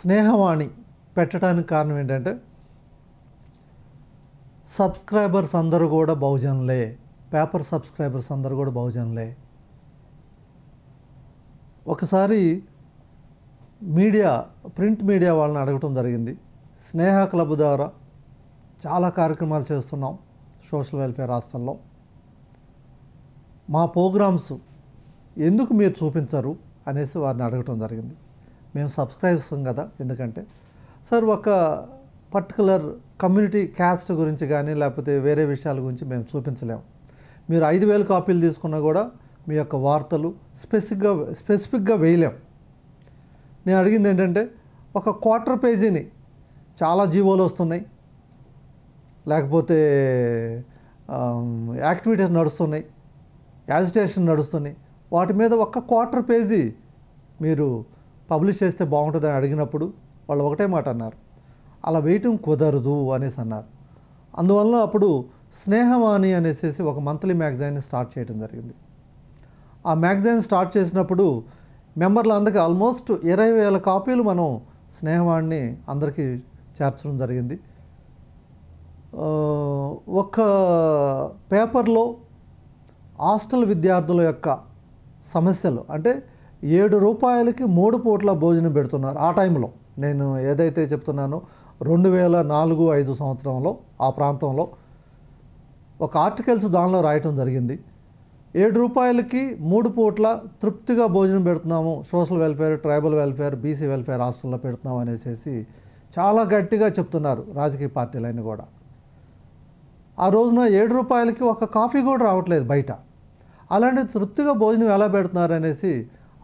స్నేహవాణి పెట్టడానికి కారణం ఏంటంటే సబ్స్క్రైబర్స్ అందరూ కూడా బహుజనులే పేపర్ సబ్స్క్రైబర్స్ అందరూ కూడా బహుజనులే ఒకసారి మీడియా ప్రింట్ మీడియా వాళ్ళని అడగటం జరిగింది స్నేహ క్లబ్ ద్వారా చాలా కార్యక్రమాలు చేస్తున్నాం సోషల్ వెల్ఫేర్ హాస్టల్లో మా ప్రోగ్రామ్స్ ఎందుకు మీరు చూపించరు అనేసి వారిని అడగటం జరిగింది మేము సబ్స్క్రైబ్ చేస్తాం కదా ఎందుకంటే సార్ ఒక పర్టికులర్ కమ్యూనిటీ క్యాస్ట్ గురించి కానీ లేకపోతే వేరే విషయాల గురించి మేము చూపించలేము మీరు ఐదు వేల కాపీలు తీసుకున్నా కూడా మీ యొక్క వార్తలు స్పెసిఫిక్గా స్పెసిఫిక్గా వేయలేం నేను అడిగింది ఏంటంటే ఒక క్వార్టర్ పేజీని చాలా జీవోలు వస్తున్నాయి లేకపోతే యాక్టివిటీస్ నడుస్తున్నాయి యాజిటేషన్ నడుస్తున్నాయి వాటి మీద ఒక్క క్వార్టర్ పేజీ మీరు పబ్లిష్ చేస్తే బాగుంటుందని అడిగినప్పుడు వాళ్ళు ఒకటే మాట అన్నారు అలా వేయటం కుదరదు అనేసి అన్నారు అందువల్ల అప్పుడు స్నేహవాణి అనేసి ఒక మంత్లీ మ్యాగజైన్ని స్టార్ట్ చేయడం జరిగింది ఆ మ్యాగజైన్ స్టార్ట్ చేసినప్పుడు మెంబర్లందరికీ ఆల్మోస్ట్ ఇరవై వేల కాపీలు మనం స్నేహవాణిని అందరికీ చేర్చడం జరిగింది ఒక పేపర్లో హాస్టల్ విద్యార్థుల యొక్క సమస్యలు అంటే ఏడు రూపాయలకి మూడు పూట్ల భోజనం పెడుతున్నారు ఆ టైంలో నేను ఏదైతే చెప్తున్నానో రెండు వేల నాలుగు ఐదు సంవత్సరంలో ఆ ప్రాంతంలో ఒక ఆర్టికల్స్ దానిలో రాయటం జరిగింది ఏడు రూపాయలకి మూడు పూట్ల తృప్తిగా భోజనం పెడుతున్నాము social welfare tribal welfare BC welfare హాస్టల్లో పెడుతున్నాం అనేసి చాలా గట్టిగా చెప్తున్నారు రాజకీయ పార్టీలైన కూడా ఆ రోజున ఏడు రూపాయలకి ఒక కాఫీ కూడా రావట్లేదు బయట అలాంటి తృప్తిగా భోజనం ఎలా పెడుతున్నారు అనేసి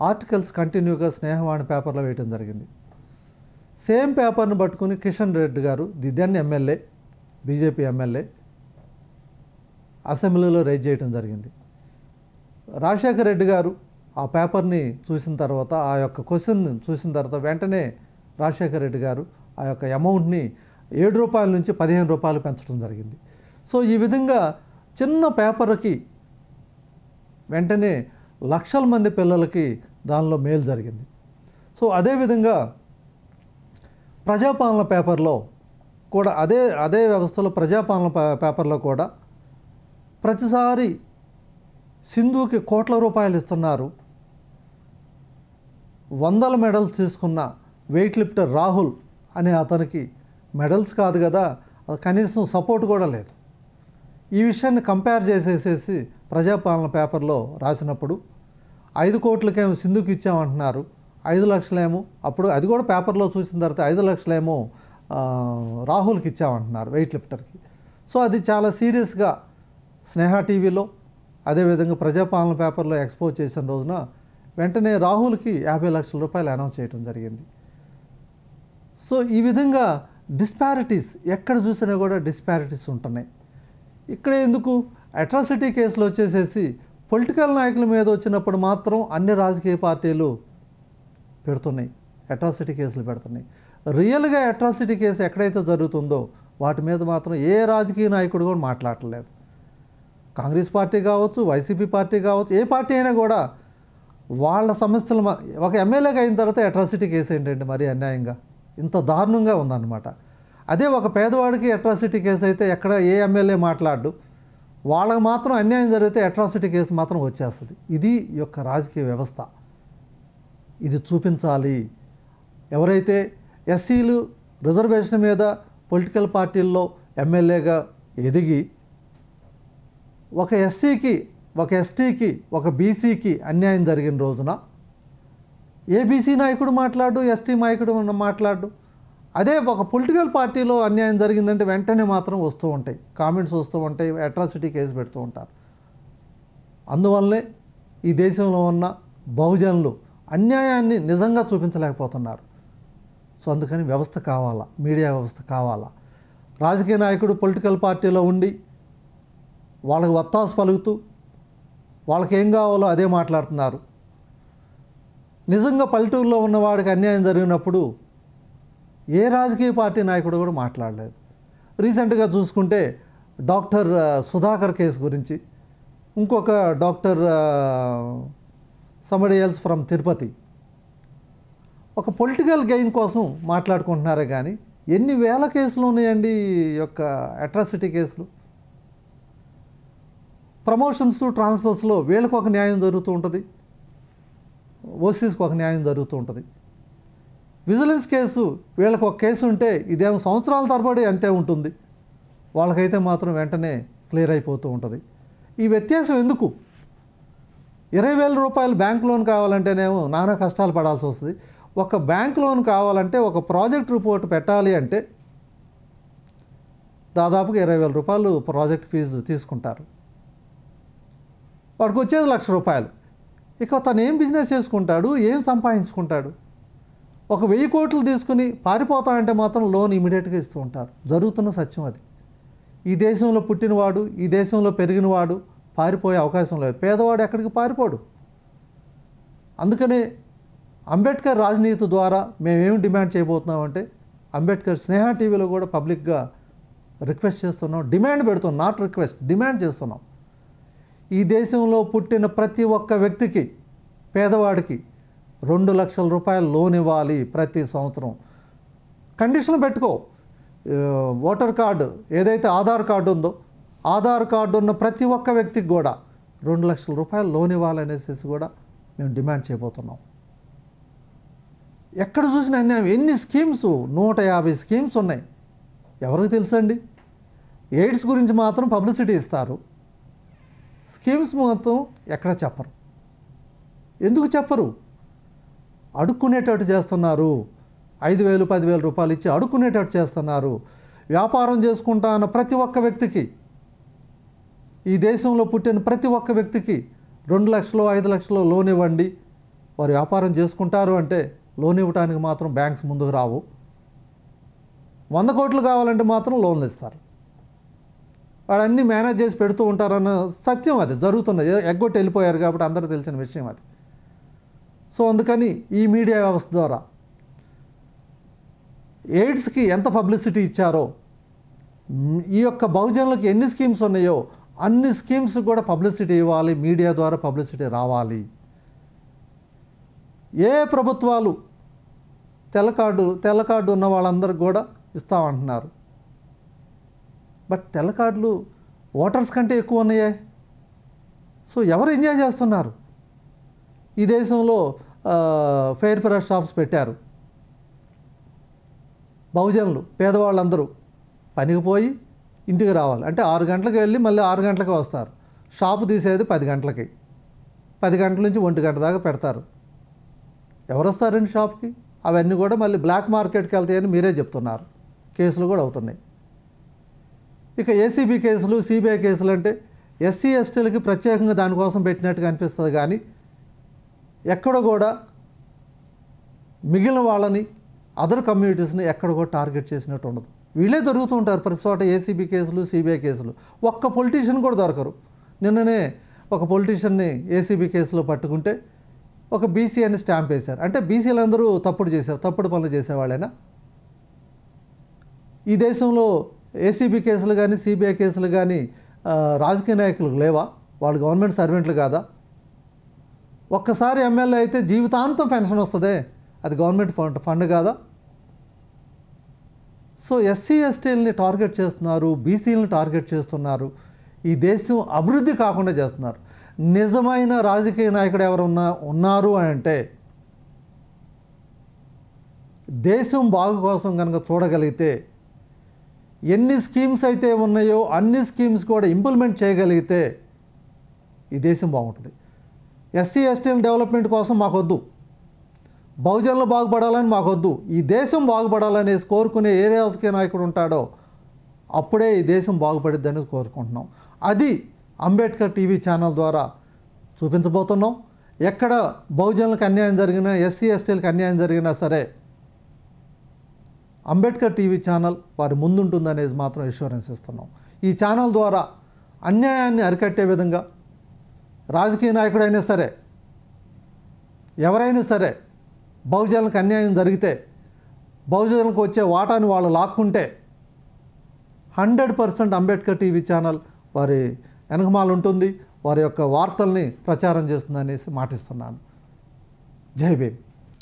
ఆర్టికల్స్ కంటిన్యూగా స్నేహవాణి పేపర్లో వేయటం జరిగింది సేమ్ పేపర్ను పట్టుకుని కిషన్ రెడ్డి గారు దిద్దెన్ ఎమ్మెల్యే బీజేపీ ఎమ్మెల్యే అసెంబ్లీలో రైజ్ చేయడం జరిగింది రాజశేఖర రెడ్డి గారు ఆ పేపర్ని చూసిన తర్వాత ఆ యొక్క క్వశ్చన్ చూసిన తర్వాత వెంటనే రాజశేఖర రెడ్డి గారు ఆ యొక్క అమౌంట్ని ఏడు రూపాయల నుంచి పదిహేను రూపాయలు పెంచడం జరిగింది సో ఈ విధంగా చిన్న పేపర్కి వెంటనే లక్షల మంది పిల్లలకి దానిలో మేలు జరిగింది సో అదేవిధంగా ప్రజాపాలన పేపర్లో కూడా అదే అదే వ్యవస్థలో ప్రజాపాలన పేపర్లో కూడా ప్రతిసారి సింధుకి కోట్ల రూపాయలు ఇస్తున్నారు వందల మెడల్స్ తీసుకున్న వెయిట్ లిఫ్టర్ రాహుల్ అనే అతనికి మెడల్స్ కాదు కదా కనీసం సపోర్ట్ కూడా లేదు ఈ విషయాన్ని కంపేర్ చేసేసేసి ప్రజాపాలన పేపర్లో రాసినప్పుడు ఐదు కోట్లకేమో సింధుకి ఇచ్చామంటున్నారు ఐదు లక్షలేమో అప్పుడు అది కూడా పేపర్లో చూసిన తర్వాత ఐదు లక్షలేమో రాహుల్కి ఇచ్చామంటున్నారు వెయిట్ లిఫ్టర్కి సో అది చాలా సీరియస్గా స్నేహ టీవీలో అదేవిధంగా ప్రజాపాలన పేపర్లో ఎక్స్పోజ్ చేసిన రోజున వెంటనే రాహుల్కి యాభై లక్షల రూపాయలు అనౌన్స్ చేయడం జరిగింది సో ఈ విధంగా డిస్పారిటీస్ ఎక్కడ చూసినా కూడా డిస్పారిటీస్ ఉంటున్నాయి ఇక్కడ ఎందుకు అట్రాసిటీ కేసులు వచ్చేసేసి పొలిటికల్ నాయకుల మీద వచ్చినప్పుడు మాత్రం అన్ని రాజకీయ పార్టీలు పెడుతున్నాయి అట్రాసిటీ కేసులు పెడుతున్నాయి రియల్గా అట్రాసిటీ కేసు ఎక్కడైతే జరుగుతుందో వాటి మీద మాత్రం ఏ రాజకీయ నాయకుడు కూడా మాట్లాడలేదు కాంగ్రెస్ పార్టీ కావచ్చు వైసీపీ పార్టీ కావచ్చు ఏ పార్టీ అయినా కూడా వాళ్ళ సమస్యలు ఒక ఎమ్మెల్యేగా అయిన తర్వాత అట్రాసిటీ కేసు ఏంటంటే మరి అన్యాయంగా ఇంత దారుణంగా ఉందన్నమాట అదే ఒక పేదవాడికి అట్రాసిటీ కేసు అయితే ఎక్కడ ఏ ఎమ్మెల్యే మాట్లాడు వాళ్ళకి మాత్రం అన్యాయం జరిగితే అట్రాసిటీ కేసు మాత్రం వచ్చేస్తుంది ఇది యొక్క రాజకీయ వ్యవస్థ ఇది చూపించాలి ఎవరైతే ఎస్సీలు రిజర్వేషన్ మీద పొలిటికల్ పార్టీల్లో ఎమ్మెల్యేగా ఎదిగి ఒక ఎస్సీకి ఒక ఎస్టీకి ఒక బీసీకి అన్యాయం జరిగిన రోజున ఏబీసీ నాయకుడు మాట్లాడు ఎస్టీ నాయకుడు మాట్లాడు అదే ఒక పొలిటికల్ పార్టీలో అన్యాయం జరిగిందంటే వెంటనే మాత్రం వస్తూ ఉంటాయి కామెంట్స్ వస్తూ ఉంటాయి అట్రాసిటీ కేసు పెడుతూ ఉంటారు అందువల్లే ఈ దేశంలో ఉన్న బహుజనులు అన్యాయాన్ని నిజంగా చూపించలేకపోతున్నారు సో అందుకని వ్యవస్థ కావాలా మీడియా వ్యవస్థ కావాలా రాజకీయ నాయకుడు పొలిటికల్ పార్టీలో ఉండి వాళ్ళకి వత్తాసు పలుకుతూ వాళ్ళకి ఏం కావాలో అదే మాట్లాడుతున్నారు నిజంగా పల్లెటూరులో ఉన్నవాడికి అన్యాయం జరిగినప్పుడు ఏ రాజకీయ పార్టీ నాయకుడు కూడా మాట్లాడలేదు రీసెంట్గా చూసుకుంటే డాక్టర్ సుధాకర్ కేసు గురించి ఇంకొక డాక్టర్ సమడి ఎల్స్ ఫ్రమ్ తిరుపతి ఒక పొలిటికల్ గెయిన్ కోసం మాట్లాడుకుంటున్నారే కానీ ఎన్ని వేల కేసులు ఉన్నాయండి యొక్క అట్రాసిటీ కేసులు ప్రమోషన్స్ ట్రాన్స్ఫర్స్లో వీళ్ళకు ఒక న్యాయం జరుగుతూ ఉంటుంది ఓసీస్కి ఒక న్యాయం జరుగుతూ ఉంటుంది విజిలెన్స్ కేసు వీళ్ళకి ఒక కేసు ఉంటే ఇదేమో సంవత్సరాల తరబడి అంతే ఉంటుంది వాళ్ళకైతే మాత్రం వెంటనే క్లియర్ అయిపోతూ ఉంటుంది ఈ వ్యత్యాసం ఎందుకు ఇరవై వేల రూపాయలు బ్యాంక్ లోన్ కావాలంటేనేమో నానా కష్టాలు పడాల్సి వస్తుంది ఒక బ్యాంక్ లోన్ కావాలంటే ఒక ప్రాజెక్ట్ రిపోర్ట్ పెట్టాలి అంటే దాదాపుగా ఇరవై వేల రూపాయలు ప్రాజెక్ట్ ఫీజు తీసుకుంటారు వాడికి వచ్చేది లక్ష రూపాయలు ఇక తను ఏం బిజినెస్ చేసుకుంటాడు ఏం సంపాదించుకుంటాడు ఒక వెయ్యి కోట్లు తీసుకుని పారిపోతా అంటే మాత్రం లోన్ ఇమీడియట్గా ఇస్తూ ఉంటారు జరుగుతున్న సత్యం అది ఈ దేశంలో పుట్టినవాడు ఈ దేశంలో పెరిగినవాడు పారిపోయే అవకాశం లేదు పేదవాడు ఎక్కడికి పారిపోడు అందుకనే అంబేద్కర్ రాజనీతి ద్వారా మేమేం డిమాండ్ చేయబోతున్నామంటే అంబేద్కర్ స్నేహ టీవీలో కూడా పబ్లిక్గా రిక్వెస్ట్ చేస్తున్నాం డిమాండ్ పెడుతున్నాం నాట్ రిక్వెస్ట్ డిమాండ్ చేస్తున్నాం ఈ దేశంలో పుట్టిన ప్రతి ఒక్క వ్యక్తికి పేదవాడికి రెండు లక్షల రూపాయలు లోన్ ఇవ్వాలి ప్రతి సంవత్సరం కండిషన్ పెట్టుకో ఓటర్ కార్డు ఏదైతే ఆధార్ కార్డు ఉందో ఆధార్ కార్డు ఉన్న ప్రతి ఒక్క వ్యక్తికి కూడా రెండు లక్షల రూపాయలు లోన్ ఇవ్వాలనేసి కూడా మేము డిమాండ్ చేయబోతున్నాం ఎక్కడ చూసినా ఎన్ని స్కీమ్స్ నూట యాభై స్కీమ్స్ ఉన్నాయి ఎవరికి తెలుసండి ఎయిడ్స్ గురించి మాత్రం పబ్లిసిటీ ఇస్తారు స్కీమ్స్ మాత్రం ఎక్కడ చెప్పరు ఎందుకు చెప్పరు అడుక్కునేటట్టు చేస్తున్నారు ఐదు వేలు పదివేలు రూపాయలు ఇచ్చి అడుక్కునేటట్టు చేస్తున్నారు వ్యాపారం చేసుకుంటా అన్న ప్రతి ఒక్క వ్యక్తికి ఈ దేశంలో పుట్టిన ప్రతి ఒక్క వ్యక్తికి రెండు లక్షలు ఐదు లక్షలు లోన్ ఇవ్వండి వారు వ్యాపారం చేసుకుంటారు అంటే లోన్ ఇవ్వడానికి మాత్రం బ్యాంక్స్ ముందుకు రావు వంద కోట్లు కావాలంటే మాత్రం లోన్లు ఇస్తారు వాళ్ళన్నీ మేనేజ్ చేసి పెడుతూ ఉంటారన్న సత్యం అది జరుగుతున్నది ఎగ్గొట్టి వెళ్ళిపోయారు కాబట్టి అందరూ తెలిసిన విషయం అది సో అందుకని ఈ మీడియా వ్యవస్థ ద్వారా ఎయిడ్స్కి ఎంత పబ్లిసిటీ ఇచ్చారో ఈ యొక్క బహుజనులకు ఎన్ని స్కీమ్స్ ఉన్నాయో అన్ని స్కీమ్స్ కూడా పబ్లిసిటీ ఇవ్వాలి మీడియా ద్వారా పబ్లిసిటీ రావాలి ఏ ప్రభుత్వాలు తెల్ల కార్డు తెల్ల కార్డు ఉన్న వాళ్ళందరికి కూడా ఇస్తామంటున్నారు బట్ తెల్ల కార్డులు ఓటర్స్ కంటే ఎక్కువ ఉన్నాయే సో ఎవరు ఎంజాయ్ చేస్తున్నారు ఈ దేశంలో ఫెయిర్ ప్రైస్ షాప్స్ పెట్టారు బహుజనులు పేదవాళ్ళందరూ పనికి పోయి ఇంటికి రావాలి అంటే ఆరు గంటలకు వెళ్ళి మళ్ళీ ఆరు గంటలకు వస్తారు షాపు తీసేది పది గంటలకి పది గంటల నుంచి ఒంటి గంట దాకా పెడతారు ఎవరు వస్తారండి షాప్కి అవన్నీ కూడా మళ్ళీ బ్లాక్ మార్కెట్కి వెళ్తాయని మీరే చెప్తున్నారు కేసులు కూడా అవుతున్నాయి ఇక ఏసీబీ కేసులు సిబిఐ కేసులు అంటే ఎస్సీ ఎస్టీలకి ప్రత్యేకంగా దానికోసం పెట్టినట్టుగా అనిపిస్తుంది కానీ ఎక్కడ కూడా మిగిలిన వాళ్ళని అదర్ కమ్యూనిటీస్ని ఎక్కడ కూడా టార్గెట్ చేసినట్టు ఉండదు వీళ్ళే దొరుకుతూ ఉంటారు ప్రతి చోట ఏసీబీ కేసులు సిబిఐ కేసులు ఒక్క పొలిటీషియన్ కూడా దొరకరు నిన్ననే ఒక పొలిటీషియన్ని ఏసీబీ కేసులో పట్టుకుంటే ఒక బీసీ అని స్టాంప్ వేశారు అంటే బీసీలు అందరూ తప్పుడు చేశారు తప్పుడు పనులు చేసేవాళ్ళైనా ఈ దేశంలో ఏసీబీ కేసులు కానీ సిబిఐ కేసులు కానీ రాజకీయ నాయకులు లేవా వాళ్ళు గవర్నమెంట్ సర్వెంట్లు కాదా ఒక్కసారి ఎమ్మెల్యే అయితే జీవితాంతం పెన్షన్ వస్తుంది అది గవర్నమెంట్ ఫండ్ ఫండ్ కాదా సో ఎస్సీ ఎస్టీలని టార్గెట్ చేస్తున్నారు బీసీలను టార్గెట్ చేస్తున్నారు ఈ దేశం అభివృద్ధి కాకుండా చేస్తున్నారు నిజమైన రాజకీయ నాయకుడు ఎవరున్నా ఉన్నారు అని అంటే దేశం బాగు కోసం కనుక చూడగలిగితే ఎన్ని స్కీమ్స్ అయితే ఉన్నాయో అన్ని స్కీమ్స్ కూడా ఇంప్లిమెంట్ చేయగలిగితే ఈ దేశం బాగుంటుంది ఎస్సీ ఎస్టీల డెవలప్మెంట్ కోసం మాకొద్దు బహుజనులు బాగుపడాలని మాకొద్దు ఈ దేశం బాగుపడాలని కోరుకునే ఏరియాస్కి నాయకుడు ఉంటాడో అప్పుడే ఈ దేశం బాగుపడిద్దని కోరుకుంటున్నాం అది అంబేద్కర్ టీవీ ఛానల్ ద్వారా చూపించబోతున్నాం ఎక్కడ బహుజనులకు అన్యాయం జరిగినా ఎస్సీ ఎస్టీలకు అన్యాయం జరిగినా సరే అంబేద్కర్ టీవీ ఛానల్ వారి ముందుంటుందనేది మాత్రం ఇష్యూరెన్స్ ఇస్తున్నాం ఈ ఛానల్ ద్వారా అన్యాయాన్ని అరికట్టే విధంగా రాజకీయ నాయకుడు అయినా సరే ఎవరైనా సరే బహుజనులకు అన్యాయం జరిగితే బహుజనులకు వచ్చే వాటాను వాళ్ళు లాక్కుంటే hundred percent Ambedkar TV channel వారి వెనకమాలు ఉంటుంది వారి యొక్క వార్తల్ని ప్రచారం చేస్తుందనేసి మాటిస్తున్నాను జై Bhim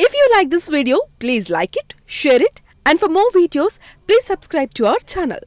if you like this video please like it share it and for more videos please subscribe to our channel